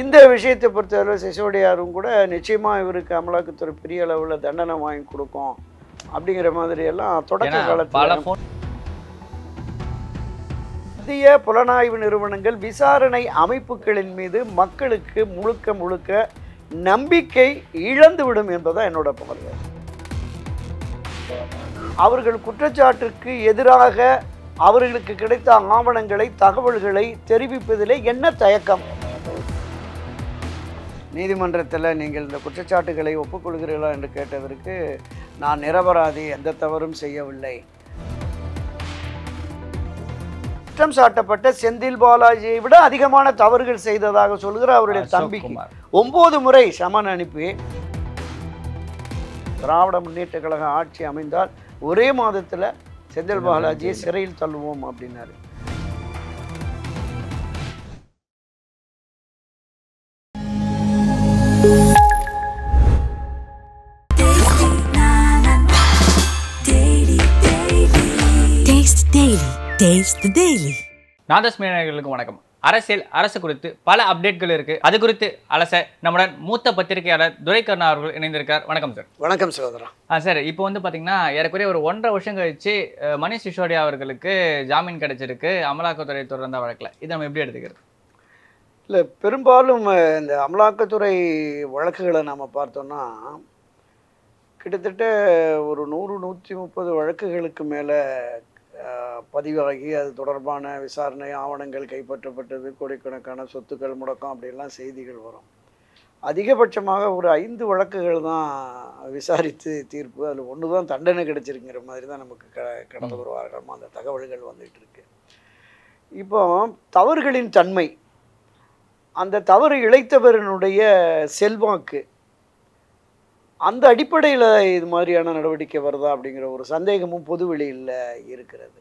இந்த விஷயத்தை பொறுத்தவரை சிசோடியாரும் கூட நிச்சயமாக இவருக்கு அமலாக்கத்துறை பெரிய அளவில் தண்டனை வாங்கி கொடுக்கும் அப்படிங்கிற மாதிரி எல்லாம் தொடக்க காலத்தில் இந்திய புலனாய்வு நிறுவனங்கள் விசாரணை அமைப்புகளின் மீது மக்களுக்கு முழுக்க முழுக்க நம்பிக்கை இழந்துவிடும் என்பதுதான் என்னோட பார்வை அவர்கள் குற்றச்சாட்டுக்கு எதிராக அவர்களுக்கு கிடைத்த ஆவணங்களை தகவல்களை தெரிவிப்பதிலே என்ன தயக்கம் நீதிமன்றத்தில் நீங்கள் இந்த குற்றச்சாட்டுகளை ஒப்புக்கொள்கிறீர்களா என்று கேட்டதற்கு நான் நிரபராதி எந்த தவறும் செய்யவில்லை குற்றம் சாட்டப்பட்ட செந்தில் பாலாஜியை விட அதிகமான தவறுகள் செய்ததாக சொல்கிற அவருடைய தம்பிக்கு ஒன்பது முறை சமன் அனுப்பி திராவிட முன்னேற்ற கழக ஆட்சி அமைந்தால் ஒரே மாதத்தில் செந்தில் பாலாஜியை சிறையில் தள்ளுவோம் அப்படின்னாரு தி டெய்லி வணக்கம் அரசியல் அரசு குறித்து பல அப்டேட்கள் இருக்கு அது குறித்து அலச நம்முடன் மூத்த பத்திரிகையாளர் துரைக்கர்ணா அவர்கள் இணைந்திருக்கார் வணக்கம் சார் வணக்கம் சகோதரா சார் இப்போ வந்து பார்த்தீங்கன்னா ஏறக்குறைய ஒரு ஒன்றரை வருஷம் கழிச்சு மணிஷ் சிசோடியா அவர்களுக்கு ஜாமீன் கிடைச்சிருக்கு அமலாக்கத்துறை தொடர்ந்த வழக்கில் இதை நம்ம எப்படி எடுத்துக்கிறது இல்லை பெரும்பாலும் இந்த அமலாக்கத்துறை வழக்குகளை நாம் பார்த்தோம்னா கிட்டத்தட்ட ஒரு நூறு நூற்றி முப்பது வழக்குகளுக்கு மேலே பதிவாகி அது தொடர்பான விசாரணை ஆவணங்கள் கைப்பற்றப்பட்டது கோடிக்கணக்கான சொத்துக்கள் முடக்கம் அப்படிலாம் செய்திகள் வரும் அதிகபட்சமாக ஒரு ஐந்து வழக்குகள் தான் விசாரித்து தீர்ப்பு அதில் ஒன்று தான் தண்டனை கிடைச்சிருக்குங்கிற மாதிரி தான் நமக்கு க கடந்த ஒரு வாரமாக அந்த தகவல்கள் வந்துகிட்டு இருக்கு இப்போ தவறுகளின் தன்மை அந்த தவறு இழைத்தவரனுடைய செல்வாக்கு அந்த அடிப்படையில் இது மாதிரியான நடவடிக்கை வருதா அப்படிங்கிற ஒரு சந்தேகமும் பொதுவெளியில் இருக்கிறது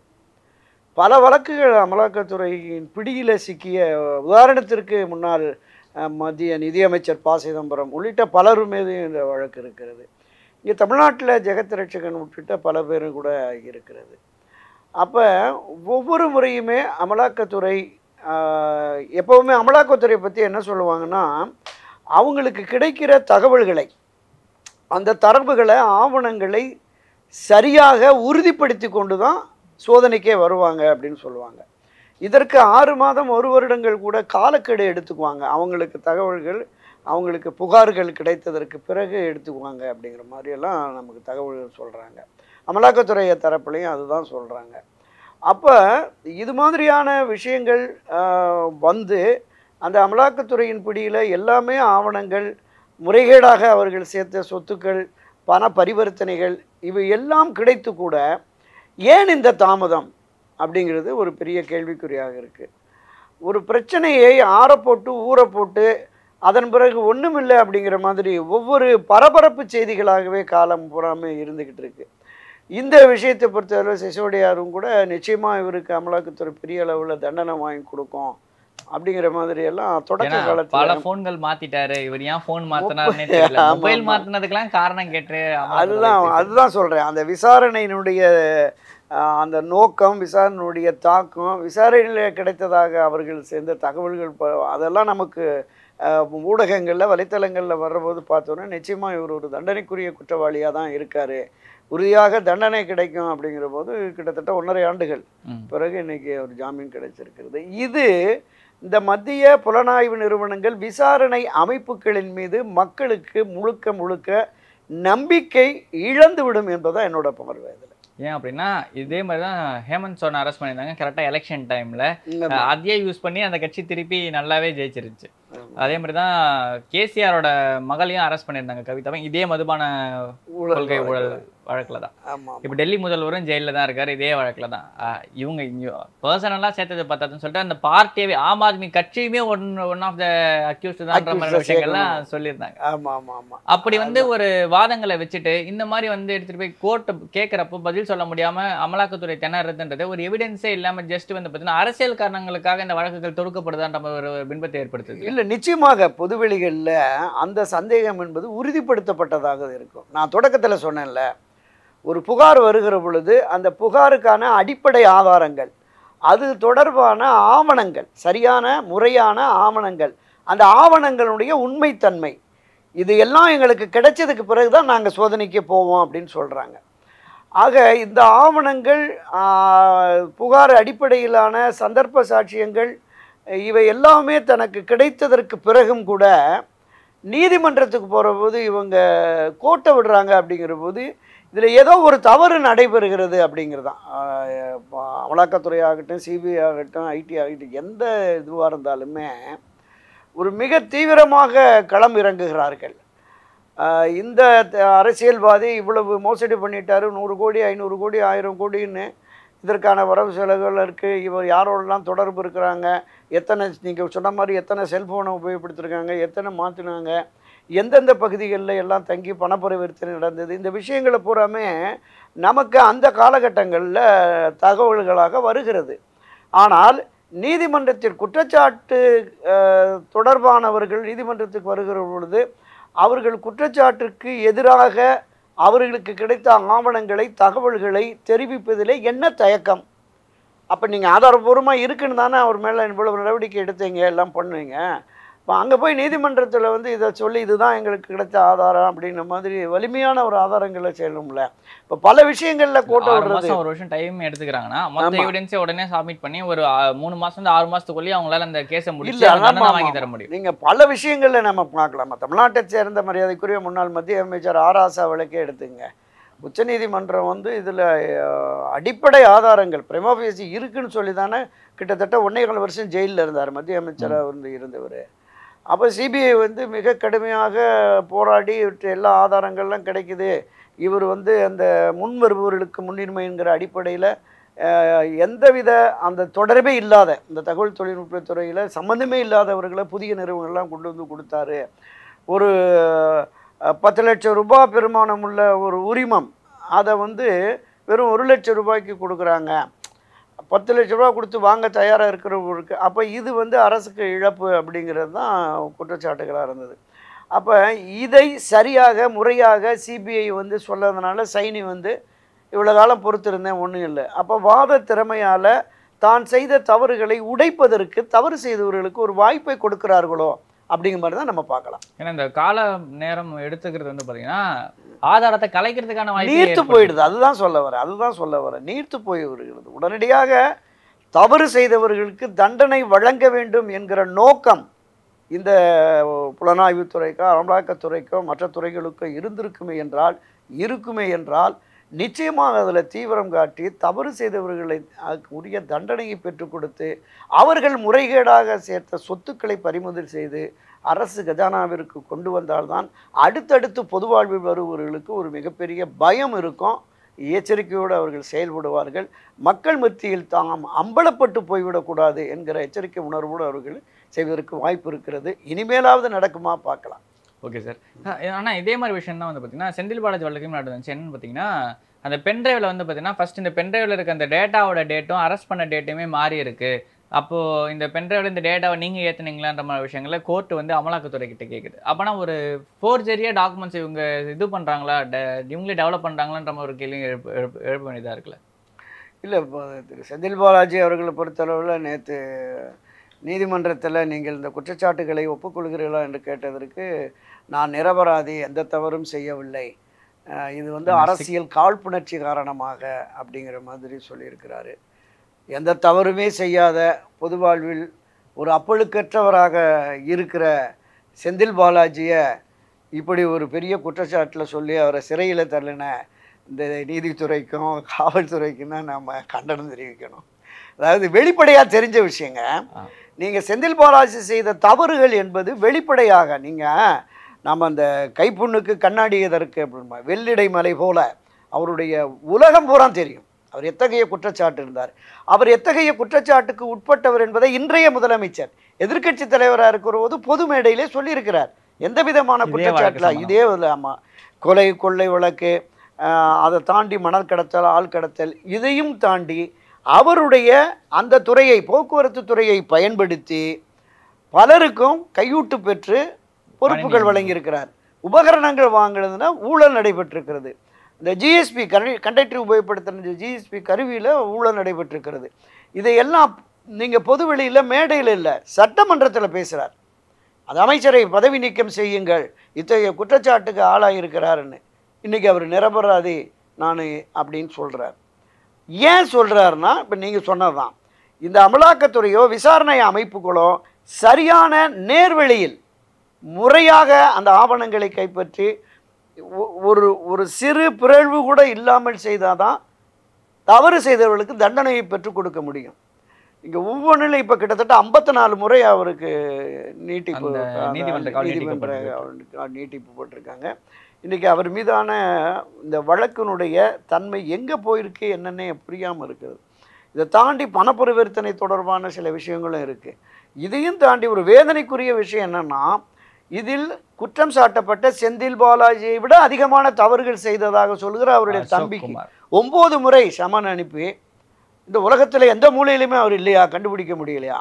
பல வழக்குகள் அமலாக்கத்துறையின் பிடியில் சிக்கிய உதாரணத்திற்கு முன்னால் மத்திய நிதியமைச்சர் ப சிதம்பரம் உள்ளிட்ட பலர் மீது இந்த வழக்கு இருக்கிறது இங்கே தமிழ்நாட்டில் ஜெகத் ரட்சகன் உட்பட்ட பல பேரும் கூட இருக்கிறது அப்போ ஒவ்வொரு முறையுமே அமலாக்கத்துறை எப்போவுமே அமலாக்கத்துறை பற்றி என்ன சொல்லுவாங்கன்னா அவங்களுக்கு கிடைக்கிற தகவல்களை அந்த தரப்புகளை ஆவணங்களை சரியாக உறுதிப்படுத்தி கொண்டு தான் சோதனைக்கே வருவாங்க அப்படின்னு சொல்லுவாங்க இதற்கு ஆறு மாதம் ஒரு வருடங்கள் கூட காலக்கெடு எடுத்துக்குவாங்க அவங்களுக்கு தகவல்கள் அவங்களுக்கு புகார்கள் கிடைத்ததற்கு பிறகு எடுத்துக்குவாங்க அப்படிங்கிற மாதிரியெல்லாம் நமக்கு தகவல்கள் சொல்கிறாங்க அமலாக்கத்துறையை தரப்புலையும் அதுதான் சொல்கிறாங்க அப்போ இது மாதிரியான விஷயங்கள் வந்து அந்த அமலாக்கத்துறையின் பிடியில் எல்லாமே ஆவணங்கள் முறைகேடாக அவர்கள் சேர்த்த சொத்துக்கள் பண பரிவர்த்தனைகள் இவை எல்லாம் கிடைத்து கூட ஏன் இந்த தாமதம் அப்படிங்கிறது ஒரு பெரிய கேள்விக்குறியாக இருக்குது ஒரு பிரச்சனையை ஆறப்போட்டு ஊற போட்டு அதன் பிறகு ஒன்றுமில்லை அப்படிங்கிற மாதிரி ஒவ்வொரு பரபரப்பு செய்திகளாகவே காலம் புறாமல் இருந்துக்கிட்டு இருக்கு இந்த விஷயத்தை பொறுத்தவரை சிசோடியாரும் கூட நிச்சயமாக இவருக்கு அமலாக்கத்துறை பெரிய அளவில் தண்டனை வாங்கி கொடுக்கும் அப்படிங்கிற மாதிரி எல்லாம் தொடக்க காலத்துல பல போன்கள் மாத்திட்டாரு இவர் ஏன் போன் மாத்தினாருன்னு தெரியல மொபைல் மாத்தினதுக்கெல்லாம் காரணம் கேட்டு அதுதான் அதுதான் சொல்றேன் அந்த விசாரணையினுடைய அந்த நோக்கம் விசாரணையுடைய தாக்கம் விசாரணையில் கிடைத்ததாக அவர்கள் சேர்ந்த தகவல்கள் அதெல்லாம் நமக்கு ஊடகங்களில் வலைத்தளங்களில் வர்றபோது பார்த்தோன்னா நிச்சயமாக இவர் ஒரு தண்டனைக்குரிய குற்றவாளியாக தான் இருக்கார் உறுதியாக தண்டனை கிடைக்கும் அப்படிங்கிற போது கிட்டத்தட்ட ஒன்றரை ஆண்டுகள் பிறகு இன்றைக்கி ஒரு ஜாமீன் கிடைச்சிருக்கிறது இது இந்த மத்திய புலனாய்வு நிறுவனங்கள் விசாரணை அமைப்புகளின் மீது மக்களுக்கு முழுக்க முழுக்க நம்பிக்கை இழந்துவிடும் என்பதான் என்னோட பார்வை இதில் ஏன் அப்படின்னா இதே மாதிரி தான் ஹேமந்த் சோரன் அரெஸ்ட் பண்ணியிருந்தாங்க கரெக்டாக எலெக்ஷன் டைமில் அதையே யூஸ் பண்ணி அந்த கட்சி திருப்பி நல்லாவே ஜெயிச்சிருச்சு அதே மாதிரி தான் கேசிஆரோட மகளையும் அரெஸ்ட் பண்ணியிருந்தாங்க கவிதாவை இதே மதுபான கொள்கை ஊழல் வழக்கில் தான் இப்போ டெல்லி முதல்வரும் ஜெயிலில் தான் இருக்கார் இதே வழக்கில் தான் இவங்க பர்சனலாக சேர்த்தது பார்த்தாதுன்னு சொல்லிட்டு அந்த பார்ட்டியவே ஆம் ஆத்மி கட்சியுமே one one of the accused தான் மாதிரி விஷயங்கள்லாம் சொல்லியிருந்தாங்க அப்படி வந்து ஒரு வாதங்களை வச்சுட்டு இந்த மாதிரி வந்து எடுத்துகிட்டு போய் கோர்ட்டு கேட்குறப்போ பதில் சொல்ல முடியாமல் அமலாக்கத்துறை திணறதுன்றது ஒரு எவிடென்ஸே இல்லாமல் ஜஸ்ட் வந்து பார்த்தீங்கன்னா அரசியல் காரணங்களுக்காக இந்த வழக்குகள் தொடுக்கப்படுதான்ற ஒரு பின்பத்தை ஏற்படுத்துது இல்லை நிச்சயமாக பொதுவெளிகளில் அந்த சந்தேகம் என்பது உறுதிப்படுத்தப்பட்டதாக இருக்கும் நான் தொடக்கத்தில் சொன்னேன்ல ஒரு புகார் வருகிற பொழுது அந்த புகாருக்கான அடிப்படை ஆதாரங்கள் அது தொடர்பான ஆவணங்கள் சரியான முறையான ஆவணங்கள் அந்த ஆவணங்களுடைய உண்மைத்தன்மை இது எல்லாம் எங்களுக்கு கிடைச்சதுக்கு பிறகு தான் நாங்கள் சோதனைக்கு போவோம் அப்படின்னு சொல்கிறாங்க ஆக இந்த ஆவணங்கள் புகார் அடிப்படையிலான சந்தர்ப்ப சாட்சியங்கள் இவை எல்லாமே தனக்கு கிடைத்ததற்கு பிறகும் கூட நீதிமன்றத்துக்கு போகிறபோது இவங்க கோட்டை விடுறாங்க அப்படிங்கிற போது இதில் ஏதோ ஒரு தவறு நடைபெறுகிறது அப்படிங்கிறது தான் அமலாக்கத்துறை ஆகட்டும் சிபிஐ ஆகட்டும் ஐடி ஆகட்டும் எந்த இதுவாக இருந்தாலுமே ஒரு மிக தீவிரமாக களம் இறங்குகிறார்கள் இந்த அரசியல்வாதி இவ்வளவு மோசடி பண்ணிட்டார் நூறு கோடி ஐநூறு கோடி ஆயிரம் கோடின்னு இதற்கான வரவு செலவுகள் இருக்குது இவர் யாரோடலாம் தொடர்பு இருக்கிறாங்க எத்தனை நீங்கள் சொன்ன மாதிரி எத்தனை செல்ஃபோனை உபயோகப்படுத்திருக்காங்க எத்தனை மாற்றினாங்க எந்தெந்த பகுதிகளில் எல்லாம் தங்கி பணப்பரிவர்த்தனை நடந்தது இந்த விஷயங்களை பூராமே நமக்கு அந்த காலகட்டங்களில் தகவல்களாக வருகிறது ஆனால் நீதிமன்றத்தில் குற்றச்சாட்டு தொடர்பானவர்கள் நீதிமன்றத்துக்கு வருகிற பொழுது அவர்கள் குற்றச்சாட்டுக்கு எதிராக அவர்களுக்கு கிடைத்த ஆவணங்களை தகவல்களை தெரிவிப்பதிலே என்ன தயக்கம் அப்போ நீங்கள் ஆதாரபூர்வமாக இருக்குன்னு தானே அவர் மேலே இவ்வளவு நடவடிக்கை எடுத்தீங்க எல்லாம் பண்ணுவீங்க இப்போ அங்கே போய் நீதிமன்றத்தில் வந்து இதை சொல்லி இதுதான் எங்களுக்கு கிடைச்ச ஆதாரம் அப்படிங்கிற மாதிரி வலிமையான ஒரு ஆதாரங்களை செய்யணும்ல இப்போ பல விஷயங்களில் கோட்டை விடுறது ஒரு வருஷம் டைம் எடுத்துக்கிறாங்கன்னா மொத்த எவிடன்ஸே உடனே சப்மிட் பண்ணி ஒரு மூணு மாதம் ஆறு மாதத்துக்குள்ளேயே அவங்களால அந்த கேஸை முடிச்சு வாங்கி தர முடியும் நீங்கள் பல விஷயங்களில் நம்ம பார்க்கலாம் தமிழ்நாட்டை சேர்ந்த மரியாதைக்குரிய முன்னாள் மத்திய அமைச்சர் ஆராசா வழக்கே எடுத்துங்க உச்சநீதிமன்றம் வந்து இதில் அடிப்படை ஆதாரங்கள் பிரமாபியசி இருக்குன்னு சொல்லி தானே கிட்டத்தட்ட ஒன்றே கால வருஷம் ஜெயிலில் இருந்தார் மத்திய அமைச்சராக வந்து இருந்தவர் அப்போ சிபிஐ வந்து மிக கடுமையாக போராடி எல்லா ஆதாரங்கள்லாம் கிடைக்குது இவர் வந்து அந்த முன் வருபவர்களுக்கு முன்னுரிமைங்கிற அடிப்படையில் எந்தவித அந்த தொடர்பே இல்லாத இந்த தகவல் தொழில்நுட்ப துறையில் சம்மந்தமே இல்லாதவர்களை புதிய நிறுவனங்கள்லாம் கொண்டு வந்து கொடுத்தாரு ஒரு பத்து லட்சம் ரூபாய் பெருமானம் உள்ள ஒரு உரிமம் அதை வந்து வெறும் ஒரு லட்சம் ரூபாய்க்கு கொடுக்குறாங்க பத்து லட்ச ரூபா கொடுத்து வாங்க தயாராக இருக்கிறவங்களுக்கு அப்போ இது வந்து அரசுக்கு இழப்பு அப்படிங்கிறது தான் குற்றச்சாட்டுகளாக இருந்தது அப்போ இதை சரியாக முறையாக சிபிஐ வந்து சொல்லாதனால சைனி வந்து இவ்வளோ காலம் பொறுத்திருந்தேன் ஒன்றும் இல்லை அப்போ வாத திறமையால் தான் செய்த தவறுகளை உடைப்பதற்கு தவறு செய்தவர்களுக்கு ஒரு வாய்ப்பை கொடுக்கிறார்களோ அப்படிங்கிற மாதிரி தான் நம்ம பார்க்கலாம் ஏன்னா இந்த கால நேரம் எடுத்துக்கிறது வந்து பார்த்தீங்கன்னா ஆதாரத்தை கலைக்கிறதுக்கான நீர்த்து போயிடுது அதுதான் சொல்ல வரேன் அதுதான் சொல்ல வரேன் நீர்த்து போய் வருகிறது உடனடியாக தவறு செய்தவர்களுக்கு தண்டனை வழங்க வேண்டும் என்கிற நோக்கம் இந்த புலனாய்வுத்துறைக்கோ அமலாக்கத்துறைக்கோ மற்ற துறைகளுக்கோ இருந்திருக்குமே என்றால் இருக்குமே என்றால் நிச்சயமாக அதில் தீவிரம் காட்டி தவறு செய்தவர்களை உரிய தண்டனையை பெற்றுக் கொடுத்து அவர்கள் முறைகேடாக சேர்த்த சொத்துக்களை பறிமுதல் செய்து அரசு கஜானாவிற்கு கொண்டு வந்தால்தான் அடுத்தடுத்து பொதுவாழ்வில் வருபவர்களுக்கு ஒரு மிகப்பெரிய பயம் இருக்கும் எச்சரிக்கையோடு அவர்கள் செயல்படுவார்கள் மக்கள் மத்தியில் தாம் அம்பலப்பட்டு போய்விடக்கூடாது என்கிற எச்சரிக்கை உணர்வோடு அவர்கள் செய்வதற்கு வாய்ப்பு இருக்கிறது இனிமேலாவது நடக்குமா பார்க்கலாம் ஓகே சார் ஆனால் இதே மாதிரி விஷயம் தான் வந்து பார்த்தீங்கன்னா செந்தில் பாலாஜி வழக்கு நடந்துச்சு என்னன்னு பார்த்தீங்கன்னா அந்த பென்ட்ரைவில் வந்து பார்த்தீங்கன்னா ஃபஸ்ட் இந்த பென்ட்ரைவில் இருக்க அந்த டேட்டாவோட டேட்டும் அரெஸ்ட் பண்ண டேட்டுமே மாறி இருக்கு அப்போது இந்த பென்ட்ரைவில் இந்த டேட்டாவை நீங்கள் ஏற்றுனீங்களான்ற மாதிரி விஷயங்களை கோர்ட்டு வந்து அமலாக்கத்துறை கிட்ட கேட்குது அப்போனா ஒரு ஃபோர் ஃபோர்ஜரியாக டாக்குமெண்ட்ஸ் இவங்க இது பண்ணுறாங்களா இவங்களே டெவலப் பண்ணுறாங்களான்ற மாதிரி ஒரு கேள்வி எழுப்பு எழுப்ப வேண்டியதாக இருக்குல்ல இல்லை செந்தில் பாலாஜி அவர்களை பொறுத்தளவில் நேற்று நீதிமன்றத்தில் நீங்கள் இந்த குற்றச்சாட்டுகளை ஒப்புக்கொள்கிறீர்களா என்று கேட்டதற்கு நான் நிரபராதி எந்த தவறும் செய்யவில்லை இது வந்து அரசியல் காழ்ப்புணர்ச்சி காரணமாக அப்படிங்கிற மாதிரி சொல்லியிருக்கிறாரு எந்த தவறுமே செய்யாத பொது வாழ்வில் ஒரு அப்பழுக்கற்றவராக இருக்கிற செந்தில் பாலாஜியை இப்படி ஒரு பெரிய குற்றச்சாட்டில் சொல்லி அவரை சிறையில் தள்ளின இந்த நீதித்துறைக்கும் காவல்துறைக்கும் தான் நம்ம கண்டனம் தெரிவிக்கணும் அதாவது வெளிப்படையாக தெரிஞ்ச விஷயங்க நீங்கள் செந்தில் பாலாஜி செய்த தவறுகள் என்பது வெளிப்படையாக நீங்கள் நம்ம அந்த கைப்புண்ணுக்கு கண்ணாடி இதற்கு அப்படின்மா வெள்ளிடை மலை போல அவருடைய உலகம் பூரா தெரியும் அவர் எத்தகைய குற்றச்சாட்டு இருந்தார் அவர் எத்தகைய குற்றச்சாட்டுக்கு உட்பட்டவர் என்பதை இன்றைய முதலமைச்சர் எதிர்கட்சி தலைவராக இருக்கிற போது பொது மேடையிலே சொல்லியிருக்கிறார் எந்த விதமான குற்றச்சாட்டில் இதே ஆமாம் கொலை கொள்ளை வழக்கு அதை தாண்டி மணல் கடத்தல் ஆள் கடத்தல் இதையும் தாண்டி அவருடைய அந்த துறையை போக்குவரத்து துறையை பயன்படுத்தி பலருக்கும் கையூட்டு பெற்று பொறுப்புகள் வழங்கியிருக்கிறார் உபகரணங்கள் வாங்கினதுன்னா ஊழல் நடைபெற்றிருக்கிறது இந்த ஜிஎஸ்பி கரு கண்டக்டர் உபயோகப்படுத்தின ஜிஎஸ்பி கருவியில் ஊழல் நடைபெற்றிருக்கிறது இதையெல்லாம் நீங்கள் பொதுவெளியில் மேடையில் இல்லை சட்டமன்றத்தில் பேசுகிறார் அது அமைச்சரை பதவி நீக்கம் செய்யுங்கள் இத்தகைய குற்றச்சாட்டுக்கு ஆளாகியிருக்கிறாருன்னு இன்றைக்கி அவர் நிரபராதி நான் அப்படின்னு சொல்கிறார் ஏன் சொல்கிறாருன்னா இப்போ நீங்கள் சொன்னது தான் இந்த அமலாக்கத்துறையோ விசாரணை அமைப்புகளோ சரியான நேர்வழியில் முறையாக அந்த ஆவணங்களை கைப்பற்றி ஒரு ஒரு சிறு பிறழ்வு கூட இல்லாமல் செய்தால் தான் தவறு செய்தவர்களுக்கு தண்டனையை பெற்றுக் கொடுக்க முடியும் இங்கே ஒவ்வொன்றிலும் இப்போ கிட்டத்தட்ட ஐம்பத்தி நாலு முறை அவருக்கு நீட்டிப்பு நீதிமன்ற நீட்டிப்பு போட்டிருக்காங்க இன்றைக்கி அவர் மீதான இந்த வழக்கினுடைய தன்மை எங்கே போயிருக்கு என்னென்ன புரியாமல் இருக்குது இதை தாண்டி பணப்பரிவர்த்தனை தொடர்பான சில விஷயங்களும் இருக்குது இதையும் தாண்டி ஒரு வேதனைக்குரிய விஷயம் என்னென்னா இதில் குற்றம் சாட்டப்பட்ட செந்தில் பாலாஜியை விட அதிகமான தவறுகள் செய்ததாக சொல்கிற அவருடைய தம்பிக்கு ஒம்பது முறை சமன் அனுப்பி இந்த உலகத்தில் எந்த மூலையிலுமே அவர் இல்லையா கண்டுபிடிக்க முடியலையா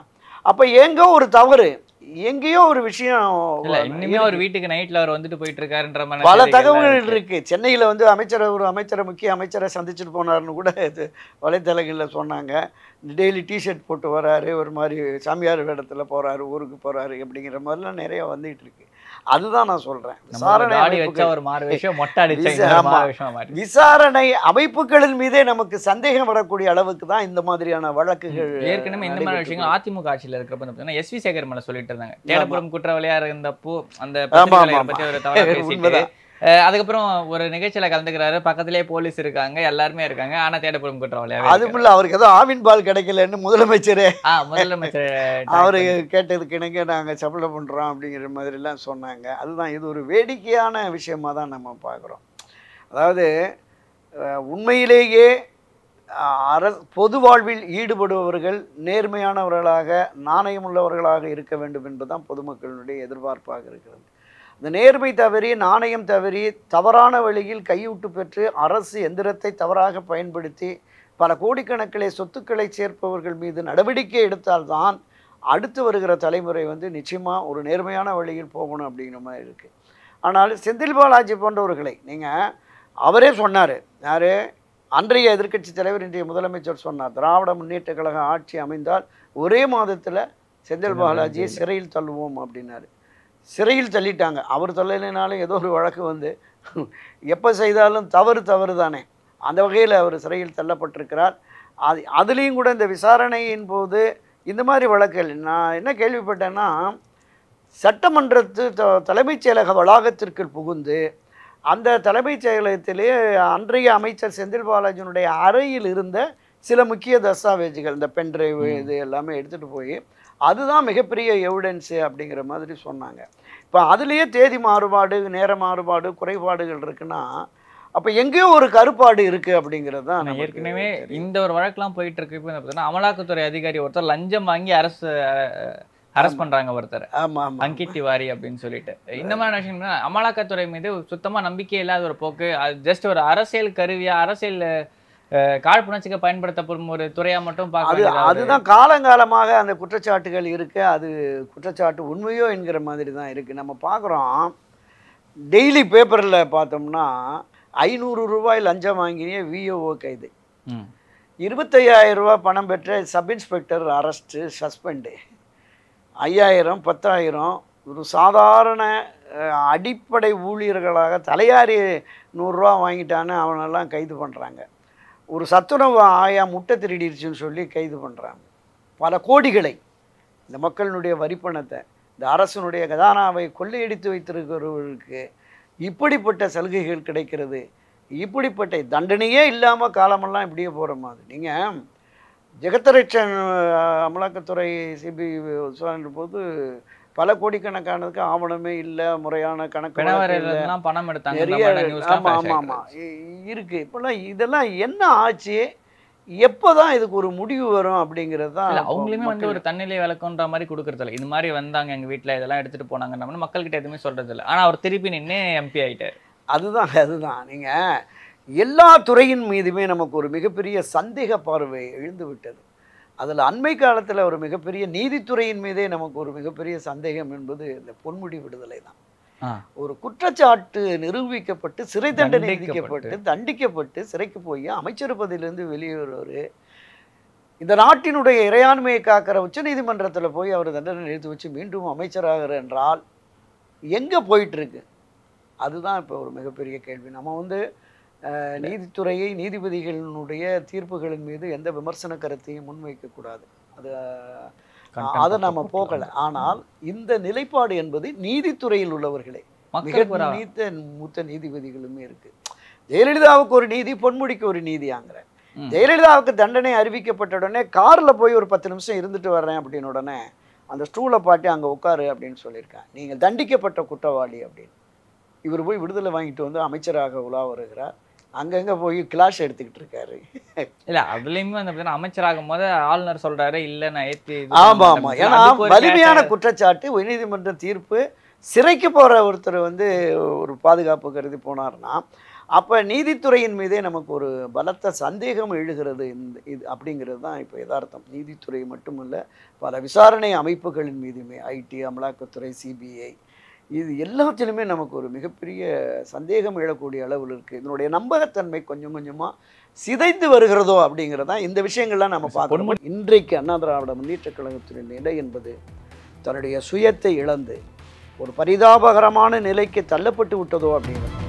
அப்போ எங்கோ ஒரு தவறு எங்கேயோ ஒரு விஷயம் இன்னுமே ஒரு வீட்டுக்கு நைட்ல அவர் வந்துட்டு போயிட்டு இருக்காருன்ற மாதிரி பல தகவல்கள் இருக்கு சென்னையில வந்து அமைச்சரை ஒரு அமைச்சரை முக்கிய அமைச்சரை சந்திச்சுட்டு போனார்னு கூட இது வலைத்தளங்களில் சொன்னாங்க டெய்லி டிஷர்ட் போட்டு வராரு ஒரு மாதிரி சாமியார் இடத்துல போறாரு ஊருக்கு போறாரு அப்படிங்கிற மாதிரிலாம் நிறைய வந்துட்டு இருக்கு அதுதான் நான் சொல்றேன் விசாரணை விசாரணை அமைப்புகளின் மீதே நமக்கு சந்தேகம் வரக்கூடிய அளவுக்கு தான் இந்த மாதிரியான வழக்குகள் ஏற்கனவே இந்த மாதிரி விஷயங்கள் அதிமுக ஆட்சியில் இருக்கிறப்ப எஸ் வி சேகர் மேல சொல்லிட்டு இருந்தாங்க தேடபுரம் குற்றவாளியா இருந்தப்போ அந்த பத்தி அவர் தவறு அதுக்கப்புறம் ஒரு நிகழ்ச்சியில் கலந்துக்கிறாரு பக்கத்திலே போலீஸ் இருக்காங்க எல்லாருமே இருக்காங்க ஆனால் தேடப்படும் குற்றவாளியாக அதுக்குள்ள அவருக்கு ஏதோ ஆவின் பால் கிடைக்கலன்னு முதலமைச்சரே ஆ முதலமைச்சர் அவரு கேட்டதுக்கு இணங்க நாங்கள் சப்ளை பண்ணுறோம் அப்படிங்கிற மாதிரிலாம் சொன்னாங்க அதுதான் இது ஒரு வேடிக்கையான விஷயமா தான் நம்ம பார்க்குறோம் அதாவது உண்மையிலேயே அரசு பொது வாழ்வில் ஈடுபடுபவர்கள் நேர்மையானவர்களாக நாணயமுள்ளவர்களாக இருக்க வேண்டும் என்பதுதான் பொதுமக்களுடைய எதிர்பார்ப்பாக இருக்கிறது இந்த நேர்மை தவறி நாணயம் தவறி தவறான வழியில் கையூட்டு பெற்று அரசு எந்திரத்தை தவறாக பயன்படுத்தி பல கோடிக்கணக்கிலே சொத்துக்களை சேர்ப்பவர்கள் மீது நடவடிக்கை எடுத்தால்தான் அடுத்து வருகிற தலைமுறை வந்து நிச்சயமாக ஒரு நேர்மையான வழியில் போகணும் அப்படிங்கிற மாதிரி இருக்குது ஆனால் செந்தில் பாலாஜி போன்றவர்களை நீங்கள் அவரே சொன்னார் யார் அன்றைய எதிர்க்கட்சி தலைவர் இன்றைய முதலமைச்சர் சொன்னார் திராவிட முன்னேற்ற கழக ஆட்சி அமைந்தால் ஒரே மாதத்தில் செந்தில் பாலாஜியை சிறையில் தள்ளுவோம் அப்படின்னாரு சிறையில் தள்ளிட்டாங்க அவர் தொல்லைனாலும் ஏதோ ஒரு வழக்கு வந்து எப்போ செய்தாலும் தவறு தவறு தானே அந்த வகையில் அவர் சிறையில் தள்ளப்பட்டிருக்கிறார் அது அதுலேயும் கூட இந்த விசாரணையின் போது இந்த மாதிரி வழக்குகள் நான் என்ன கேள்விப்பட்டேன்னா சட்டமன்றத்து த தலைமைச் செயலக வளாகத்திற்குள் புகுந்து அந்த தலைமைச் செயலகத்திலே அன்றைய அமைச்சர் செந்தில் பாலாஜியினுடைய அறையில் இருந்த சில முக்கிய தஸ்தாவேஜுகள் இந்த பென்ட்ரைவ் இது எல்லாமே எடுத்துகிட்டு போய் அதுதான் மிகப்பெரிய எவிடன்ஸு அப்படிங்கிற மாதிரி சொன்னாங்க இப்போ அதுலேயே தேதி மாறுபாடு நேர மாறுபாடு குறைபாடுகள் இருக்குன்னா அப்போ எங்கேயோ ஒரு கருப்பாடு இருக்குது அப்படிங்கிறது தான் ஏற்கனவே இந்த ஒரு வழக்கெலாம் போயிட்டு இருக்கு இப்போ பார்த்தீங்கன்னா அமலாக்கத்துறை அதிகாரி ஒருத்தர் லஞ்சம் வாங்கி அரசு அரஸ்ட் பண்ணுறாங்க ஒருத்தர் ஆமாம் அங்கித் திவாரி அப்படின்னு சொல்லிட்டு இந்த மாதிரி விஷயம் அமலாக்கத்துறை மீது சுத்தமாக நம்பிக்கை இல்லாத ஒரு போக்கு அது ஜஸ்ட் ஒரு அரசியல் கருவியாக அரசியல் காழ்ப்புணர்ச்சிக்கு பயன்படுத்தப்படும் ஒரு துறையாக மட்டும் பார்க்க அதுதான் காலங்காலமாக அந்த குற்றச்சாட்டுகள் இருக்கு அது குற்றச்சாட்டு உண்மையோ என்கிற மாதிரி தான் இருக்குது நம்ம பார்க்குறோம் டெய்லி பேப்பரில் பார்த்தோம்னா ஐநூறு ரூபாய் லஞ்சம் வாங்கினே விஓஓ கைது இருபத்தையாயிரம் ரூபாய் பணம் பெற்ற சப் இன்ஸ்பெக்டர் அரெஸ்ட்டு சஸ்பெண்டு ஐயாயிரம் பத்தாயிரம் ஒரு சாதாரண அடிப்படை ஊழியர்களாக தலையாரி நூறுரூவா வாங்கிட்டான்னு அவனெல்லாம் கைது பண்ணுறாங்க ஒரு சத்துணவு ஆயா முட்டை திருடிடுச்சுன்னு சொல்லி கைது பண்ணுறாங்க பல கோடிகளை இந்த மக்களினுடைய வரிப்பணத்தை இந்த அரசனுடைய கதானாவை கொள்ளையடித்து வைத்திருக்கிறவர்களுக்கு இப்படிப்பட்ட சலுகைகள் கிடைக்கிறது இப்படிப்பட்ட தண்டனையே இல்லாமல் காலமெல்லாம் இப்படியே போகிற மாதிரி நீங்கள் ஜெகத்தரட்சன் அமலாக்கத்துறை சிபி விசாரின்ற போது பல கோடிக்கணக்கானதுக்கு ஆவணமே இல்லை முறையான கணக்கு பணம் எடுத்தாங்க நிறைய ஆமாம் ஆமாம் இருக்குது இதெல்லாம் என்ன ஆச்சு எப்போதான் இதுக்கு ஒரு முடிவு வரும் அப்படிங்கிறது தான் அவங்களுமே வந்து ஒரு தன்னிலை விளக்குன்ற மாதிரி கொடுக்கறதில்ல இது மாதிரி வந்தாங்க எங்கள் வீட்டில் இதெல்லாம் எடுத்துகிட்டு நம்ம மக்கள்கிட்ட எதுவுமே சொல்கிறது இல்லை ஆனால் அவர் திருப்பி நின்று எம்பி ஆகிட்டார் அதுதான் அதுதான் நீங்கள் எல்லா துறையின் மீதுமே நமக்கு ஒரு மிகப்பெரிய சந்தேக பார்வை எழுந்து விட்டது அதில் அண்மை காலத்தில் ஒரு மிகப்பெரிய நீதித்துறையின் மீதே நமக்கு ஒரு மிகப்பெரிய சந்தேகம் என்பது இந்த பொன்முடி விடுதலை தான் ஒரு குற்றச்சாட்டு நிரூபிக்கப்பட்டு சிறை தண்டனை விதிக்கப்பட்டு தண்டிக்கப்பட்டு சிறைக்கு போய் அமைச்சர் பதிலிருந்து வெளியேறுவார் இந்த நாட்டினுடைய இறையாண்மையை காக்கிற உச்ச நீதிமன்றத்தில் போய் அவர் தண்டனை நிறுத்தி வச்சு மீண்டும் அமைச்சராகிறார் என்றால் எங்கே போயிட்டுருக்கு அதுதான் இப்போ ஒரு மிகப்பெரிய கேள்வி நம்ம வந்து நீதித்துறையை நீதிபதிகளினுடைய தீர்ப்புகளின் மீது எந்த விமர்சன கருத்தையும் முன்வைக்கக்கூடாது அது அதை நாம் போகலை ஆனால் இந்த நிலைப்பாடு என்பது நீதித்துறையில் உள்ளவர்களே மிக நீத்த மூத்த நீதிபதிகளுமே இருக்கு ஜெயலலிதாவுக்கு ஒரு நீதி பொன்முடிக்கு ஒரு நீதியாங்கிற ஜெயலலிதாவுக்கு தண்டனை அறிவிக்கப்பட்ட உடனே காரில் போய் ஒரு பத்து நிமிஷம் இருந்துட்டு வர்றேன் அப்படின்னு உடனே அந்த ஸ்டூலை பாட்டி அங்கே உட்காரு அப்படின்னு சொல்லியிருக்காங்க நீங்கள் தண்டிக்கப்பட்ட குற்றவாளி அப்படின்னு இவர் போய் விடுதலை வாங்கிட்டு வந்து அமைச்சராக உலா வருகிறார் அங்கங்கே போய் கிளாஸ் எடுத்துக்கிட்டு இருக்காரு இல்லை அதுலேயுமே வந்து அமைச்சராகும் போது ஆளுநர் சொல்கிறாரு இல்லை நான் ஏற்றி ஆமாம் ஆமாம் ஏன்னா வலிமையான குற்றச்சாட்டு உயர்நீதிமன்ற தீர்ப்பு சிறைக்கு போகிற ஒருத்தர் வந்து ஒரு பாதுகாப்பு கருதி போனார்னா அப்போ நீதித்துறையின் மீதே நமக்கு ஒரு பலத்த சந்தேகம் எழுகிறது இந்த இது அப்படிங்கிறது தான் இப்போ யதார்த்தம் நீதித்துறை மட்டுமல்ல பல விசாரணை அமைப்புகளின் மீதுமே ஐடி அமலாக்கத்துறை சிபிஐ இது எல்லாத்திலுமே நமக்கு ஒரு மிகப்பெரிய சந்தேகம் எழக்கூடிய அளவில் இருக்குது இதனுடைய நம்பகத்தன்மை கொஞ்சம் கொஞ்சமாக சிதைந்து வருகிறதோ அப்படிங்கிறதா இந்த விஷயங்கள்லாம் நம்ம பார்க்கணும் இன்றைக்கு அண்ணா திராவிட முன்னேற்றக் கழகத்தின் நிலை என்பது தன்னுடைய சுயத்தை இழந்து ஒரு பரிதாபகரமான நிலைக்கு தள்ளப்பட்டு விட்டதோ அப்படிங்கிறது